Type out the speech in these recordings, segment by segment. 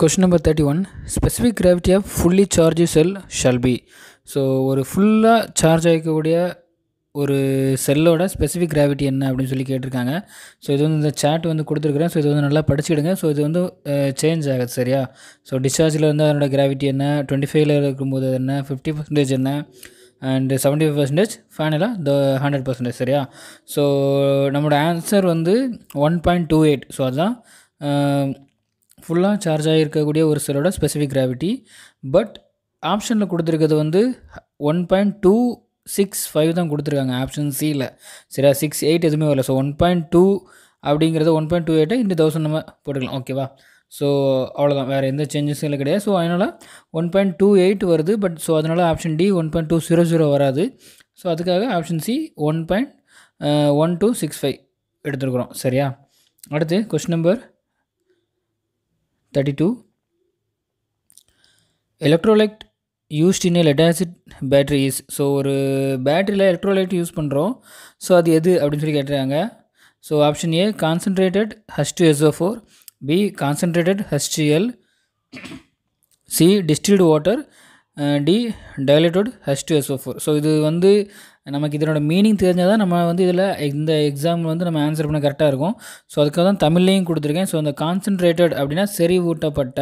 Question number thirty one specific gravity of fully charge cell shall be so ஒரு ஃபுல்லாக charge ஆகிக்கக்கூடிய ஒரு செல்லோட specific gravity என்ன அப்படின்னு சொல்லி கேட்டிருக்காங்க ஸோ இது வந்து இந்த சாட் வந்து கொடுத்துருக்குறேன் ஸோ இது வந்து நல்லா படிச்சுக்கிடுங்க ஸோ இது வந்து சேஞ்ச் ஆகுது சரியா ஸோ டிஸ்சார்ஜில் வந்து அதனோட கிராவிட்டி என்ன டுவெண்ட்டி ஃபைவ்ல இருக்கும்போது என்ன ஃபிஃப்டி பர்சன்டேஜ் என்ன அண்டு செவன்ட்டி ஃபைவ் பர்சன்டேஜ் ஃபைனலாக த ஹண்ட்ரட் பர்சன்டேஜ் சரியா ஸோ நம்மளோட ஆன்சர் வந்து one point two eight so அதுதான் ஃபுல்லாக சார்ஜ் ஆகியிருக்கக்கூடிய ஒரு செல்லோட ஸ்பெசிஃபிக் கிராவிட்டி பட் ஆப்ஷனில் கொடுத்துருக்கிறது வந்து one point two six five தான் கொடுத்துருக்காங்க ஆப்ஷன் சியில் சரியா சிக்ஸ் எயிட் எதுவுமே வரல ஸோ ஒன் பாயிண்ட் டூ அப்படிங்கிறது ஒன் பாயிண்ட் டூ எயிட்டை இந்த தௌசண்ட் நம்ம போட்டுக்கலாம் ஓகேவா ஸோ அவ்வளோதான் வேறு எந்த சேஞ்சஸும் இல்லை கிடையாது ஸோ அதனால் ஒன் பாயிண்ட் டூ எயிட் வருது பட் ஸோ அதனால் option D one point two zero zero வராது ஸோ அதுக்காக option C one point one two six five எடுத்துருக்குறோம் சரியா அடுத்து question number 32. Electrolyte used in lead acid batteries so ஒரு பேட்டரியில் electrolyte use பண்ணுறோம் ஸோ அது எது அப்படின்னு சொல்லி கேட்டுறாங்க so option A concentrated H two SO four B concentrated ஹெச்டிஎல் C distilled water D diluted four so இது வந்து நமக்கு இதனோட மீனிங் தெரிஞ்சால் தான் நம்ம வந்து இதில் இந்த எக்ஸாம் வந்து நம்ம ஆன்சர் பண்ண கரெக்டாக இருக்கும் ஸோ அதுக்காக தான் தமிழ்லேயும் கொடுத்துருக்கேன் ஸோ அந்த கான்சன்ட்ரேட்டட் அப்படின்னா செறிவூட்டப்பட்ட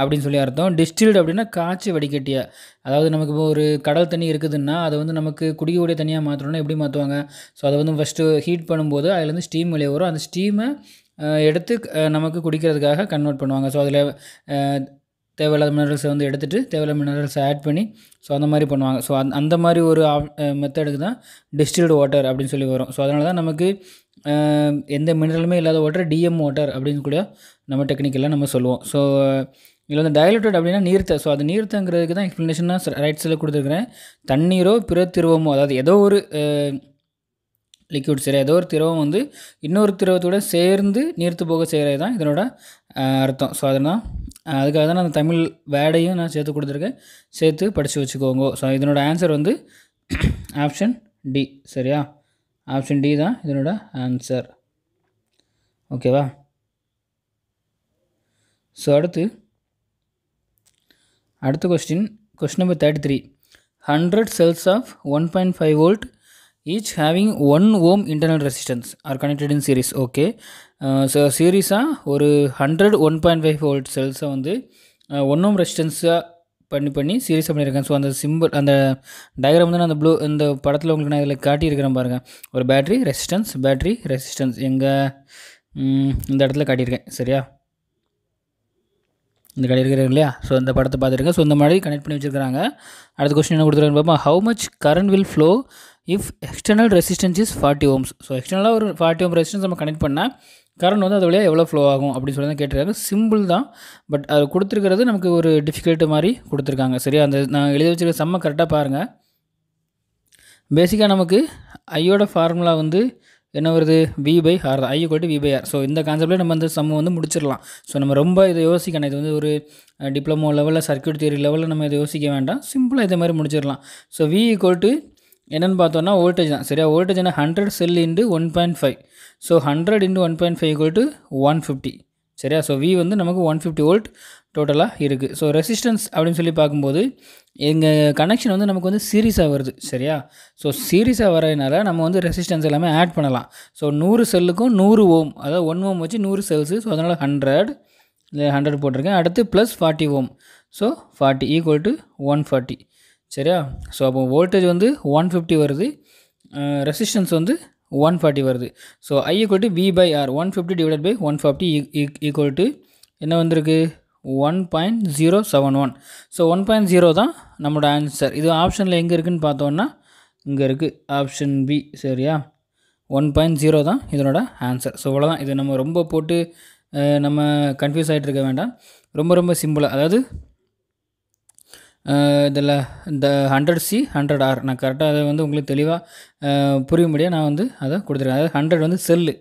அப்படின்னு சொல்லி அர்த்தம் டிஸ்டில்டு அப்படின்னா காய்ச்சி வடிகட்டிய அதாவது நமக்கு இப்போ ஒரு கடல் தண்ணி இருக்குதுன்னா அதை வந்து நமக்கு குடிக்கக்கூடிய தண்ணியாக மாற்றணும்னா எப்படி மாற்றுவாங்க ஸோ அதை வந்து ஃபஸ்ட்டு ஹீட் பண்ணும்போது அதுலேருந்து ஸ்டீம் வெளியே வரும் அந்த ஸ்டீமை எடுத்து நமக்கு குடிக்கிறதுக்காக கன்வெர்ட் பண்ணுவாங்க ஸோ அதில் தேவையில்லாத மினரல்ஸை வந்து எடுத்துகிட்டு தேவையில்லாத மினரல்ஸை ஆட் பண்ணி ஸோ அந்த மாதிரி பண்ணுவாங்க ஸோ அந் அந்த மாதிரி ஒரு மெத்தடுக்கு தான் டிஸ்டில்டு வாட்டர் அப்படின்னு சொல்லி வரும் ஸோ அதனால தான் நமக்கு எந்த மினரலுமே இல்லாத வாட்டர் டிஎம் வாட்டர் அப்படின்னு கூட நம்ம டெக்னிக்கெல்லாம் நம்ம சொல்லுவோம் ஸோ இதில் வந்து டைலூட்டட் அப்படின்னா நீர்த்த ஸோ அது நீர்த்தங்கிறதுக்கு தான் எக்ஸ்ப்ளனேஷனாக ரைட் சில கொடுத்துருக்குறேன் தண்ணீரோ பிற திருவமோ அதாவது ஏதோ ஒரு லிக்யூட் சரி ஏதோ ஒரு திரவம் வந்து இன்னொரு திரவத்தோடு சேர்ந்து நீர்த்து போக செய்கிறது தான் இதனோட அர்த்தம் ஸோ அதனால் அதுக்காக தான் அந்த தமிழ் வேடையும் நான் சேர்த்து கொடுத்துருக்கேன் சேர்த்து படித்து வச்சுக்கோங்க ஸோ இதனோட ஆன்சர் வந்து ஆப்ஷன் டி சரியா ஆப்ஷன் டி தான் இதனோட ஆன்சர் ஓகேவா ஸோ அடுத்து அடுத்த question question number thirty three hundred cells of one point five volt each having 1 ohm internal resistance are connected in series okay so uh, சீரீஸாக ஒரு hundred one volt five வந்து 1 uh, ohm resistance பண்ணி பண்ணி சீரியஸாக பண்ணியிருக்கேன் so அந்த simple அந்த diagram வந்து நான் அந்த ப்ளூ இந்த படத்தில் உங்களுக்கு நான் இதில் காட்டியிருக்கிறேன் பாருங்கள் ஒரு பேட்ரி ரெசிஸ்டன்ஸ் பேட்ரி ரெசிஸ்டன்ஸ் எங்கள் இந்த இடத்துல காட்டியிருக்கேன் சரியா இந்த கடை இல்லையா ஸோ இந்த படத்தை பார்த்துருக்கேன் ஸோ இந்த மாதிரி கனெக்ட் பண்ணி வச்சுருக்காங்க அடுத்த கொஸ்டின் என்ன கொடுத்துருக்காங்க பார்ப்போம் how much current will flow if external resistance is forty ohms so எக்ஸ்டர்னலாக ஒரு ஃபார்ட்டி ஓம் ரெசிஸ்டன்ஸ் நம்ம கனெக்ட் பண்ணால் கரண்ட் வந்து அது வழியாக எவ்வளோ ஃப்ளோ ஆகும் அப்படின்னு சொல்லி தான் கேட்டிருக்காங்க சிம்பிள் தான் பட் அது கொடுத்துருக்கிறது நமக்கு ஒரு டிஃபிகல்ட்டு மாதிரி கொடுத்துருக்காங்க சரியா அந்த நான் எழுதி வச்சுருக்க செம்ம கரெக்டாக பாருங்கள் பேசிக்காக நமக்கு ஐயோட ஃபார்முலா வந்து என்ன வருது வி பை ஆர் தான் ஐ கொட்டு வி பை ஆர் ஸோ இந்த கான்செப்டில் நம்ம அந்த சம்மு வந்து முடிச்சிடலாம் ஸோ நம்ம ரொம்ப இதை யோசிக்கணும் இது வந்து ஒரு டிப்ளமோ லெவலில் சர்க்கியூட் தியரி லெவலில் நம்ம இதை யோசிக்க வேண்டாம் சிம்பிளாக இதே மாதிரி முடிச்சிடலாம் ஸோ வி ஈக்குவல் என்னென்னு பார்த்தோன்னா வோல்டேஜ் தான் சரியா வோல்டேஜ் என்ன hundred cell into one point five so hundred into one point five equal to one fifty சரியா ஸோ வி வந்து நமக்கு ஒன் ஃபிஃப்டி வோல்ட் டோட்டலாக இருக்குது ஸோ ரெசிஸ்டன்ஸ் அப்படின்னு சொல்லி பார்க்கும்போது எங்கள் கனெக்ஷன் வந்து நமக்கு வந்து சீரீஸாக வருது சரியா ஸோ சீரீஸாக வரதுனால நம்ம வந்து ரெசிஸ்டன்ஸ் எல்லாமே ஆட் பண்ணலாம் ஸோ நூறு செல்லுக்கும் நூறு ஓம் அதாவது ஒன் ஓம் வச்சு நூறு செல்ஸு ஸோ அதனால் ஹண்ட்ரட் இல்லை ஹண்ட்ரட் போட்டிருக்கேன் அடுத்து plus forty ohm so forty equal to one forty சரியா ஸோ அப்போ வோல்டேஜ் வந்து ஒன் ஃபிஃப்டி வருது ரெசிஸ்டன்ஸ் வந்து ஒன் ஃபார்ட்டி வருது so I equal to V by R one fifty divide by one forty equal to என்ன வந்திருக்கு one point zero seven one so one point zero தான் நம்மளோட answer இது ஆப்ஷனில் எங்கே இருக்குதுன்னு பார்த்தோன்னா இங்கே இருக்குது ஆப்ஷன் பி சரியா ஒன் பாயிண்ட் ஜீரோ தான் இதனோட ஆன்சர் ஸோ இவ்வளோதான் இது நம்ம ரொம்ப போட்டு நம்ம கன்ஃபியூஸ் ஆகிட்டு இருக்க வேண்டாம் ரொம்ப ரொம்ப சிம்பிளாக அதாவது இதில் இந்த ஹண்ட்ரட் சி ஹண்ட்ரட் ஆர் நான் கரெக்டாக அதை வந்து உங்களுக்கு தெளிவாக புரியும்படியாக நான் வந்து அதை கொடுத்துருக்கேன் அதாவது ஹண்ட்ரட் வந்து செல்லு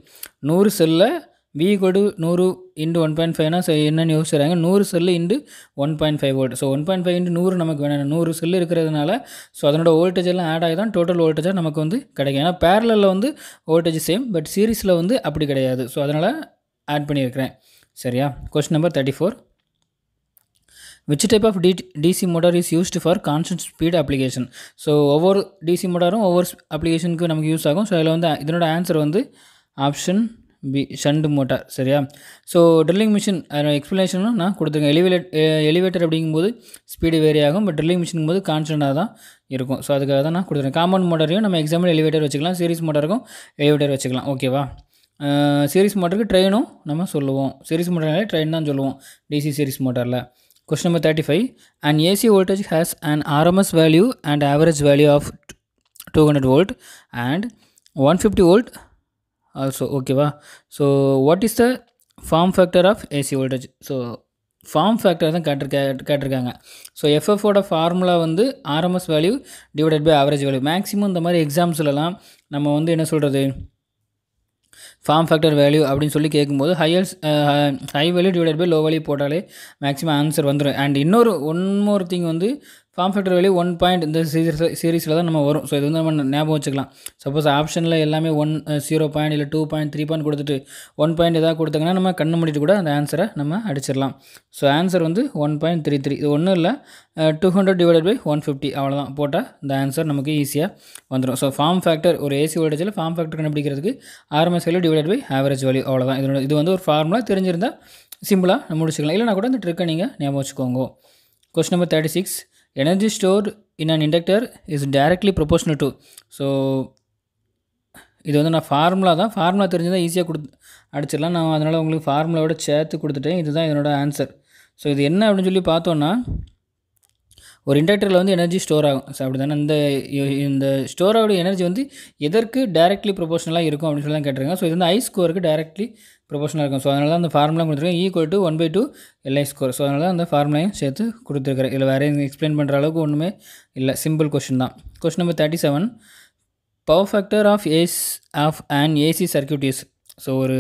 நூறு செல்லில் வி கொடு நூறு இன்டு ஒன் பாயிண்ட் ஃபைவ்னா என்னென்னு யோசிச்சுறாங்க நூறு cell into one point five volt so one point five into நூறு நமக்கு வேணும் நூறு செல்லு இருக்கிறதுனால ஸோ அதனோட வோல்டேஜ் எல்லாம் ஆட் ஆகி தான் டோட்டல் வோல்டேஜாக நமக்கு வந்து கிடைக்கும் ஏன்னா பேரலில் வந்து வோல்டேஜ் சேம் பட் சீரீஸில் வந்து அப்படி கிடையாது ஸோ அதனால் ஆட் பண்ணியிருக்கிறேன் சரியா question number thirty four which type of D DC motor is used for constant speed application so ஒவ்வொரு டிசி மோட்டாரும் ஒவ்வொரு அப்ளிகேஷனுக்கு நமக்கு யூஸ் ஆகும் ஸோ அதில் வந்து இதனோட ஆன்சர் வந்து ஆப்ஷன் பி ஷண்டு மோட்டார் சரியா ஸோ ட்ரில்லிங் மிஷின் அதோட எக்ஸ்ப்ளனேஷனும் நான் கொடுத்துருக்கேன் எலிவேட் எலிவேட்டர் அப்படிங்கும்போது ஸ்பீடு வேரி ஆகும் பட் ட்ரில்லிங் மிஷின் போது கான்ஸ்டண்டாக தான் இருக்கும் ஸோ அதுக்காக தான் நான் கொடுத்துருக்கேன் காமன் மோட்டரையும் நம்ம எக்ஸாம்பிள் எலிவேட்டர் வச்சுக்கலாம் சீரிஸ் மோட்டருக்கும் எலிவேட்டர் வச்சுக்கலாம் ஓகேவா சீரிஸ் மோட்டருக்கு ட்ரெயினும் நம்ம சொல்லுவோம் சீரிஸ் மோட்டர்னாலே ட்ரெயின் தான் சொல்லுவோம் டிசி சீரிஸ் மோட்டரில் Question number 35. An AC voltage has an RMS value and average value of 200 volt and 150 volt also okay wow. so what is the form factor of AC voltage so form factor தான் கேட்டு கேட்டிருக்காங்க so எஃப்எஃபோட formula வந்து RMS value divided by average value maximum இந்த மாதிரி எக்ஸாம்ஸ்லலாம் நம்ம வந்து என்ன சொல்கிறது ஃபார்ம் ஃபேக்டர் வேல்யூ அப்படின்னு சொல்லி கேட்கும்போது ஹையர்ஸ் high value divided by low value போட்டாலே மேக்ஸிமம் ஆன்சர் வந்துடும் அண்ட் இன்னொரு ஒன் மோர் திங் வந்து form factor value one point இந்த சீரீஸ் சீரீஸில் தான் நம்ம வரும் ஸோ இது வந்து நம்ம ஞாபகம் வச்சுக்கலாம் சப்போஸ் ஆப்ஷனில் எல்லாமே ஒன் ஜீரோ பாயிண்ட் இல்லை டூ பாயிண்ட் த்ரீ பாயிண்ட் கொடுத்துட்டு ஒன் பாயிண்ட் எதாவது கொடுத்தாங்கன்னா நம்ம கண்ணு மூடிட்டு கூட அந்த ஆன்சரை நம்ம அடிச்சிடலாம் ஸோ ஆன்சர் வந்து ஒன் பாயிண்ட் த்ரீ த்ரீ இது ஒன்றும் இல்லை two hundred divided by one fifty அவ்வளோதான் போட்டால் இந்த ஆன்சர் நமக்கு ஈஸியாக வந்துடும் ஸோ ஃபார்ம் ஃபேக்டர் ஒரு ஏசி வோல்டேஜில் ஃபார்ம் ஃபேக்டர் கண்டுபிடிக்கிறதுக்கு RMS value divided by average value அவ்வளோதான் இதனோட இது வந்து ஒரு ஃபார்முலா தெரிஞ்சிருந்தால் சிம்பிளாக நம்ம முடிச்சுக்கலாம் இல்லைனா கூட இந்த ட்ரிக்கை நீங்கள் ஞாபகம் வச்சுக்கோங்க question number thirty six energy stored in an inductor is directly proportional to so இது வந்து நான் ஃபார்முலா தான் ஃபார்முலா தெரிஞ்சதான் ஈஸியாக கொடு அடிச்சிடலாம் நான் அதனால் உங்களுக்கு ஃபார்முலாவோட சேர்த்து கொடுத்துட்டேன் இதுதான் என்னோட ஆன்சர் ஸோ இது என்ன அப்படின்னு சொல்லி பார்த்தோன்னா ஒரு இண்டக்டரில் வந்து எனர்ஜி ஸ்டோர் ஆகும் ஸோ அப்படி தானே இந்த இந்த ஸ்டோர் ஆகிற எனர்ஜி வந்து எதற்கு டேரெக்ட்லி ப்ரொபோஷனலாக இருக்கும் அப்படின்னு சொல்லி தான் கேட்டிருக்காங்க ஸோ இது வந்து ஐஸ்கோருக்கு டேரெக்ட்லி ப்ரொபோஷனாக இருக்கும் ஸோ அதனால e தான் அந்த ஃபார்முலாம் கொடுத்துருக்கேன் equal to one by two LI square so அதனால தான் அந்த ஃபார்முலையும் சேர்த்து கொடுத்துருக்கிறேன் இல்லை வேறு எக்ஸ்பிளைன் பண்ணுற அளவுக்கு ஒன்றுமே இல்லை சிம்பிள் கொஷின் தான் question number thirty seven power factor of ace of and AC circuit is so ஒரு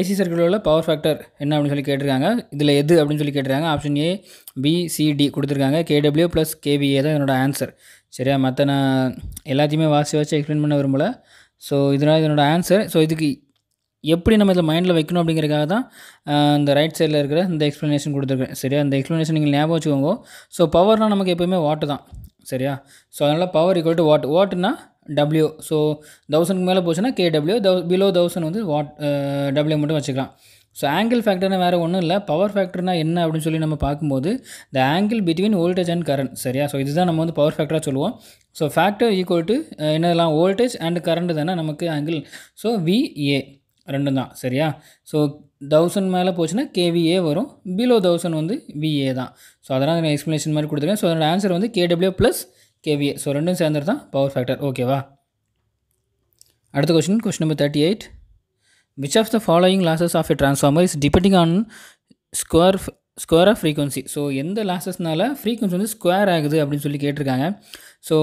ஏசி சர்க்கியூட்டில் பவர் ஃபேக்டர் என்ன அப்படின்னு சொல்லி கேட்டிருக்காங்க இதில் எது அப்படின்னு சொல்லி கேட்டிருக்காங்க ஆப்ஷன் ஏ பி சிடி கொடுத்துருக்காங்க கேடபிள்யூ ப்ளஸ் கேபிஏ தான் என்னோட ஆன்சர் சரியா மற்ற நான் எல்லாத்தையுமே வாசி வாசி எக்ஸ்பிளைன் பண்ண விரும்பல ஸோ இதனால் இதனோட ஆன்சர் ஸோ இதுக்கு எப்படி நம்ம இதில் மைண்டில் வைக்கணும் அப்படிங்கிறக்காக தான் இந்த ரைட் சைடில் இருக்கிற இந்த எக்ஸ்ப்ளனேஷன் கொடுத்துருக்கேன் சரியா இந்த எக்ஸ்ப்ளனேஷன் நீங்கள் ஞாபகம் வச்சுக்கோங்க ஸோ பவர்னால் நமக்கு எப்போயுமே வாட்டு தான் சரியா ஸோ அதனால் பவர் ஈக்குவல் டு வாட் வாட்னா டபிள்யூ ஸோ தௌசண்ட்க்கு மேலே போச்சுன்னா கேடபிள்யூ தௌ பிலோ தௌசண்ட் வந்து வாட் டபிள்யூ மட்டும் வச்சுக்கலாம் ஸோ ஆங்கிள் ஃபேக்டர்னா வேறு ஒன்றும் இல்லை பவர் ஃபேக்டர்னா என்ன அப்படின்னு சொல்லி நம்ம பார்க்கும்போது the angle between voltage and current சரியா ஸோ இதுதான் நம்ம வந்து பவர் ஃபேக்டராக சொல்லுவோம் ஸோ ஃபேக்டர் ஈக்குவல் டு என்னதெல்லாம் வோல்டேஜ் அண்ட் கரண்ட் தானே நமக்கு ஆங்கிள் ஸோ விஏ ரெண்டும் தான் சரியா ஸோ தௌசண்ட் மேலே போச்சுன்னா கேவிஏ வரும் பிலோ தௌசண்ட் வந்து விஏ தான் ஸோ அதெல்லாம் நான் எக்ஸ்ப்ளனேஷன் மாதிரி கொடுத்துருக்கேன் ஸோ அதோட ஆன்சர் வந்து கேடபிள்யூ ப்ளஸ் கேவிஏ ஸோ ரெண்டும் சேர்ந்தது தான் பவர் ஃபேக்டர் ஓகேவா அடுத்த question question number thirty eight which of the following losses of a transformer is depending on square square of frequency so எந்த லாசஸ்னால ஃப்ரீக்வன்சி வந்து ஸ்கொயர் ஆகுது அப்படின்னு சொல்லி கேட்டிருக்காங்க ஸோ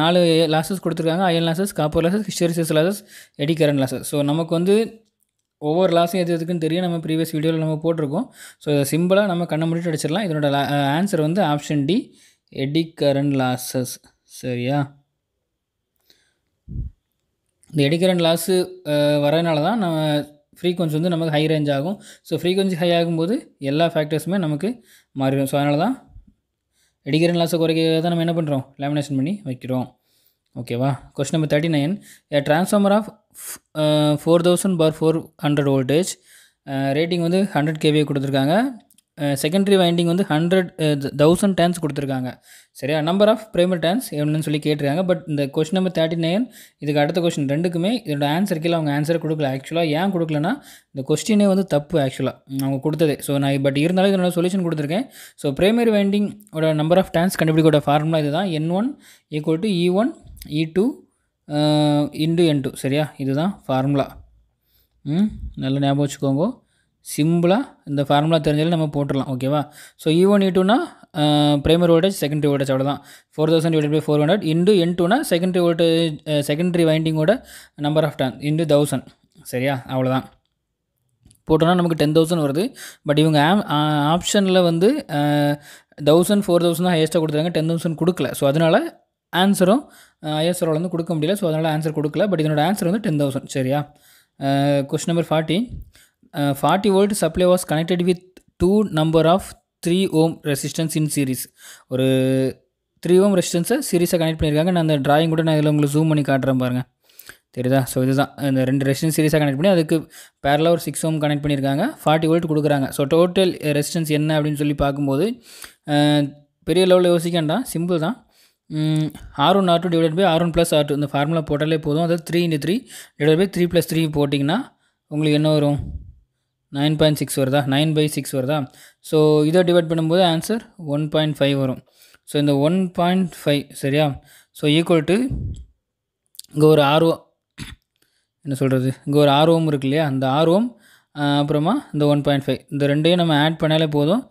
நாலு லாசஸ் கொடுத்துருக்காங்க iron losses copper losses hysteresis losses eddy current losses so நமக்கு வந்து ஒவ்வொரு லாஸும் எது எதுக்குன்னு தெரியும் நம்ம ப்ரீவியஸ் வீடியோவில் நம்ம போட்டிருக்கோம் ஸோ இதை சிம்பிளாக நம்ம கண்ணை முடிச்சு அடிச்சிடலாம் இதனோட ஆன்சர் வந்து option D eddy current losses சரியா இந்த எடி கரண்ட் லாஸு வரதுனால தான் நம்ம ஃப்ரீக்வன்சி வந்து நமக்கு ஹை ரேஞ்ச் ஆகும் ஸோ ஃப்ரீக்வன்சி ஹை ஆகும்போது எல்லா ஃபேக்டர்ஸுமே நமக்கு மாறிடும் ஸோ அதனால தான் எடி கரண்ட் லாஸை குறைக்க தான் நம்ம என்ன பண்ணுறோம் லேமினேஷன் பண்ணி வைக்கிறோம் ஓகேவா question number thirty nine a transformer of four thousand bar four hundred voltage rating வந்து ஹண்ட்ரட் கேவிஏ கொடுத்துருக்காங்க செகண்டரி வைண்டிங் வந்து ஹண்ட்ரட் தௌசண்ட் uh, டேன்ஸ் கொடுத்துருக்காங்க சரியா நம்பர் ஆஃப் ப்ரைமரி டேன்ஸ் எவ்வளோன்னு சொல்லி கேட்டிருக்காங்க பட் இந்த கொஸ்டின் நம்பர் தேர்ட்டி நைன் இதுக்கு அடுத்த கொஸ்டின் ரெண்டுக்குமே இதோட ஆன்சர் கீழே அவங்க ஆன்சர் கொடுக்கல ஆக்சுவலாக ஏன் கொடுக்கலன்னா இந்த கொஸ்டினே வந்து தப்பு ஆக்சுவலாக அவங்க கொடுத்ததே ஸோ நான் பட் இருந்தாலும் இதனோட சொல்யூஷன் கொடுத்துருக்கேன் ஸோ ப்ரைமரி வைண்டிங்கோட நம்பர் ஆஃப் டேன்ஸ் கண்டுபிடிக்கோட ஃபார்முலா இதுதான் N one equal to E one E two into N two சரியா இதுதான் ஃபார்முலா ம் நல்லா ஞாபகம் வச்சுக்கோங்க சிம்பிளாக இந்த ஃபார்முலா தெரிஞ்சாலும் நம்ம போட்டுடலாம் ஓகேவா ஸோ இ ஒன் இ டூனா பிரைமரி வோல்டேஜ் செகண்டரி வோல்டேஜ் தான் four thousand divide by four hundred into N டூனா செகண்டரி வோல்டேஜ் செகண்டரி வைண்டிங்கோட number of turn into thousand சரியா அவ்வளோதான் போட்டோன்னா நமக்கு டென் தௌசண்ட் வருது பட் இவங்க ஆப்ஷனில் வந்து தௌசண்ட் ஃபோர் தௌசண்ட் தான் ஹையஸ்ட்டாக கொடுத்துருக்காங்க டென் தௌசண்ட் கொடுக்கல ஸோ அதனால் ஆன்சரும் ஐஎஸ்ஆரோவில் வந்து கொடுக்க முடியல ஸோ அதனால் ஆன்சர் கொடுக்கல பட் இதனோட ஆன்சர் வந்து டென் தௌசண்ட் சரியா question number forty forty volt supply was connected with two number of three ohm resistance in series ஒரு த்ரீ ஓம் ரெசிஸ்டன்ஸை சீரீஸாக கனெக்ட் பண்ணியிருக்காங்க நான் அந்த ட்ராயிங் கூட நான் இதில் உங்களுக்கு ஜூம் பண்ணி காட்டுறேன் பாருங்கள் தெரியுதா ஸோ இதுதான் இந்த ரெண்டு ரெசிஸ்டன்ஸ் சீரிஸாக கனெக்ட் பண்ணி அதுக்கு பேரலா ஒரு சிக்ஸ் ஓம் கனெக்ட் பண்ணியிருக்காங்க ஃபார்ட்டி வோல்ட் கொடுக்குறாங்க ஸோ டோட்டல் ரெசிஸ்டன்ஸ் என்ன அப்படின்னு சொல்லி பார்க்கும்போது பெரிய லெவலில் யோசிக்க வேண்டாம் சிம்பிள் தான் R one R two divide by R one plus R two இந்த ஃபார்முலா போட்டாலே போதும் அதாவது three into three divide by three plus three போட்டிங்கன்னா உங்களுக்கு என்ன வரும் நைன் பாயிண்ட் சிக்ஸ் வருதா நைன் பை சிக்ஸ் வருதா ஸோ இதை டிவைட் பண்ணும்போது ஆன்சர் ஒன் பாயிண்ட் ஃபைவ் வரும் ஸோ இந்த ஒன் பாயிண்ட் ஃபைவ் சரியா ஸோ ஈக்குவல் டு இங்கே ஒரு ஆர்ஓ என்ன சொல்கிறது இங்கே ஒரு ஆர்வம் இருக்கு இல்லையா அந்த ஆர்வம் அப்புறமா இந்த ஒன் பாயிண்ட் ஃபைவ் இந்த ரெண்டையும் நம்ம ஆட் பண்ணாலே போதும்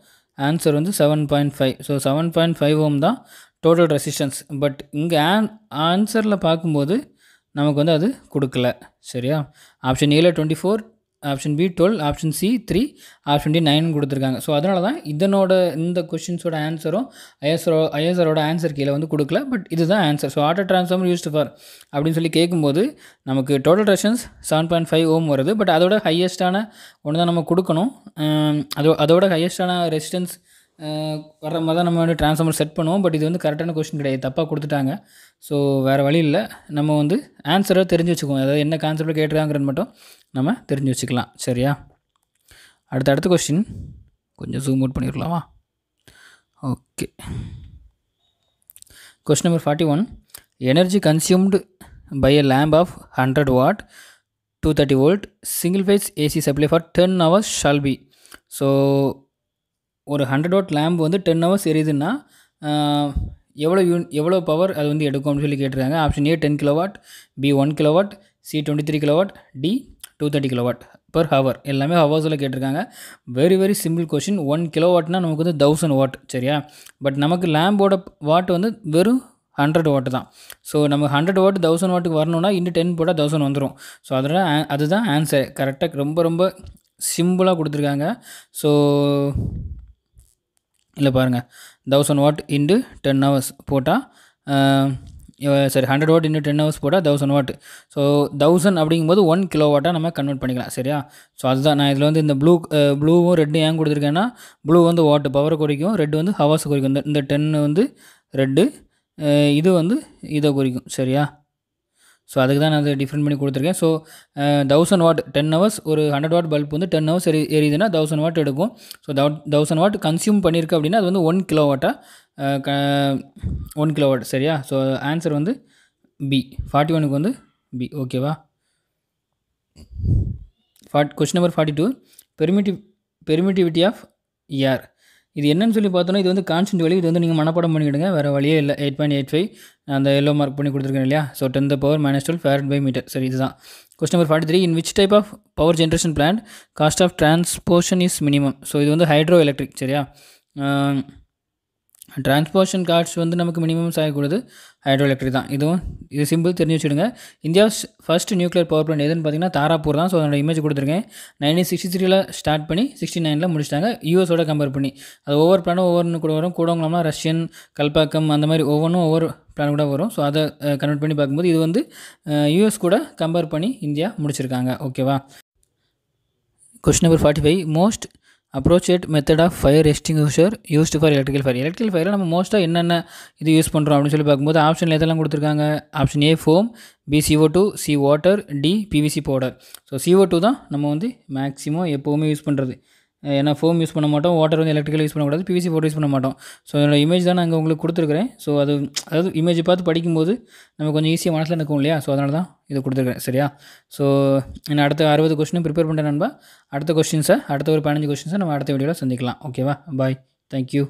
ஆன்சர் வந்து seven point five so seven point five ohm தான் டோட்டல் ரெசிஸ்டன்ஸ் பட் இங்கே ஆன் ஆன்சரில் பார்க்கும்போது நமக்கு வந்து அது கொடுக்கல சரியா ஆப்ஷன் ஏல twenty four option B twelve option C three option D nine கொடுத்துருக்காங்க ஸோ அதனால தான் இதனோட இந்த கொஷின்ஸோட ஆன்சரும் ஐஎஸ்ஆர் ஐஎஸ்ஆரோட ஆன்சர் கீழே வந்து கொடுக்கல பட் இதுதான் answer so auto transformer used for அப்படின்னு சொல்லி கேட்கும்போது நமக்கு total resistance seven point five ohm வருது பட் அதோட ஹையஸ்ட்டான ஒன்று தான் நம்ம கொடுக்கணும் அதோ அதோட ஹையஸ்ட்டான ரெசிஸ்டன்ஸ் வர மாதிரி தான் நம்ம வந்து ட்ரான்ஸ்ஃபார்மர் செட் பண்ணுவோம் பட் இது வந்து கரெக்டான கொஷின் கிடையாது தப்பாக கொடுத்துட்டாங்க ஸோ வேறு வழி இல்லை நம்ம வந்து ஆன்சரை தெரிஞ்சு வச்சுக்குவோம் அதாவது என்ன கான்செப்டில் கேட்டுருக்காங்கிறது மட்டும் நம்ம தெரிஞ்சு வச்சுக்கலாம் சரியா அடுத்த அடுத்த கொஷின் கொஞ்சம் ஜூம் அவுட் பண்ணிடலாமா okay question number forty one energy consumed by a lamp of hundred watt two thirty volt single phase AC supply for ten hours shall be so ஒரு ஹண்ட்ரட் வாட் லேம்ப் வந்து ten hours எரியுதுன்னா எவ்வளோ யூன் எவ்வளோ power அது வந்து எடுக்கும்னு சொல்லி கேட்டிருக்காங்க option A ten kilowatt B one kilowatt C twenty three kilowatt D two thirty kilowatt per hour எல்லாமே ஹவர்ஸில் கேட்டிருக்காங்க very very simple question one கிலோவாட்னா நமக்கு வந்து தௌசண்ட் வாட் சரியா பட் நமக்கு லேம்போட வாட் வந்து வெறும் ஹண்ட்ரட் வாட்டு தான் ஸோ நம்ம ஹண்ட்ரட் வாட் தௌசண்ட் வாட்டுக்கு வரணும்னா இன்னும் டென் போட்டால் தௌசண்ட் வந்துடும் ஸோ அதில் அதுதான் ஆன்சர் கரெக்டாக ரொம்ப ரொம்ப சிம்பிளாக கொடுத்துருக்காங்க ஸோ இல்லை பாருங்கள் thousand watt into ten hours போட்டால் சரி hundred watt into ten hours போட்டால் தௌசண்ட் வாட் ஸோ தௌசண்ட் அப்படிங்கும்போது ஒன் கிலோ வாட்டாக நம்ம கன்வெர்ட் பண்ணிக்கலாம் சரியா ஸோ அதுதான் நான் இதில் வந்து இந்த ப்ளூ ப்ளூவும் ரெட்டும் ஏன் கொடுத்துருக்கேன்னா ப்ளூ வந்து வாட்டு பவர் குறிக்கும் ரெட் வந்து ஹவர்ஸ் குறிக்கும் இந்த இந்த டென்னு வந்து ரெட்டு இது வந்து இதை குறிக்கும் சரியா ஸோ அதுக்கு தான் நான் அதை டிஃப்ரெண்ட் பண்ணி கொடுத்துருக்கேன் so thousand watt ten hours ஒரு ஹண்ட்ரட் வாட் பல்ப் வந்து டென் ஹவர்ஸ் எரி எரியுதுன்னா தௌசண்ட் வாட் எடுக்கும் ஸோ தௌ தௌசண்ட் வாட் கன்சியூம் பண்ணியிருக்கு அப்படின்னா அது வந்து ஒன் கிலோ வாட்டாக ஒன் கிலோ வாட் சரியா ஸோ ஆன்சர் வந்து பி ஃபார்ட்டி ஒனுக்கு வந்து பி ஓகேவா ஃபார்ட் கொஸ்டின் நம்பர் ஃபார்ட்டி டூ பெர்மிட்டி பெர்மிட்டிவிட்டி ஆஃப் ஏர் இது என்னன்னு சொல்லி பார்த்தோன்னா இது வந்து கான்ஸ்டன்ட் வேல்யூ இது வந்து நீங்கள் மனப்பாடம் பண்ணிக்கிடுங்க வேறு வழியே இல்லை எயிட் பாயிண்ட் எயிட் ஃபைவ் அந்த எல்லோ மார்க் பண்ணி கொடுத்துருக்கேன் இல்லையா so ten the power minus twelve farad by metre சரி இதுதான் question number forty three in which type of power generation plant cost of transportation is minimum so இது வந்து hydro electric சரியா transportation costs வந்து நமக்கு மினிமம் ஆகக்கூடாது hydro electric தான் இதுவும் இது சிம்பிள் தெரிஞ்சு வச்சுடுங்க India first nuclear power plant எதுன்னு பார்த்தீங்கன்னா தாராப்பூர் தான் ஸோ அதோட இமேஜ் கொடுத்துருக்கேன் நைன்டீன் சிக்ஸ்டி த்ரீல ஸ்டார்ட் பண்ணி சிக்ஸ்டி நைனில் முடிச்சிட்டாங்க யூஎஸோட கம்பேர் பண்ணி அது ஒவ்வொரு பிளானும் ஒவ்வொன்று கூட வரும் கூடவங்களாம்னா ரஷ்யன் கல்பாக்கம் அந்த மாதிரி ஒவ்வொன்றும் ஒவ்வொரு பிளான் கூட வரும் ஸோ அதை கன்வெர்ட் பண்ணி பார்க்கும்போது இது வந்து யூஎஸ் கூட கம்பேர் பண்ணி இந்தியா முடிச்சிருக்காங்க ஓகேவா question number forty five most approached method of fire extinguisher used for electrical fire electrical ஃபயரில் நம்ம மோஸ்ட்டாக என்னென்ன இது யூஸ் பண்ணுறோம் அப்படின்னு சொல்லி பார்க்கும்போது ஆப்ஷன் எதெல்லாம் கொடுத்துருக்காங்க option A foam B CO two C water D PVC powder so CO two தான் நம்ம வந்து மேக்ஸிமம் எப்போவுமே யூஸ் பண்ணுறது ஏன்னா ஃபோம் யூஸ் பண்ண மாட்டோம் வாட்டர் வந்து எலக்ட்ரிக்கல் யூஸ் பண்ணக்கூடாது பிவிசி ஃபோட்டோ யூஸ் பண்ண மாட்டோம் ஸோ என்னோட இமேஜ் தான் நான் உங்களுக்கு கொடுத்துருக்குறேன் ஸோ அது அதாவது இமேஜ் பார்த்து படிக்கும்போது நம்ம கொஞ்சம் ஈஸியாக மனசில் நிற்கும் இல்லையா ஸோ அதனால தான் இது கொடுத்துருக்கேன் சரியா ஸோ நான் அடுத்த அறுபது கொஸ்டினும் ப்ரிப்பேர் பண்ணுறேன் நண்பா அடுத்த கொஸ்டின்ஸை அடுத்த ஒரு பதினஞ்சு கொஸ்டின்ஸை நம்ம அடுத்த வீடியோவில் சந்திக்கலாம் ஓகேவா பாய் தேங்க்யூ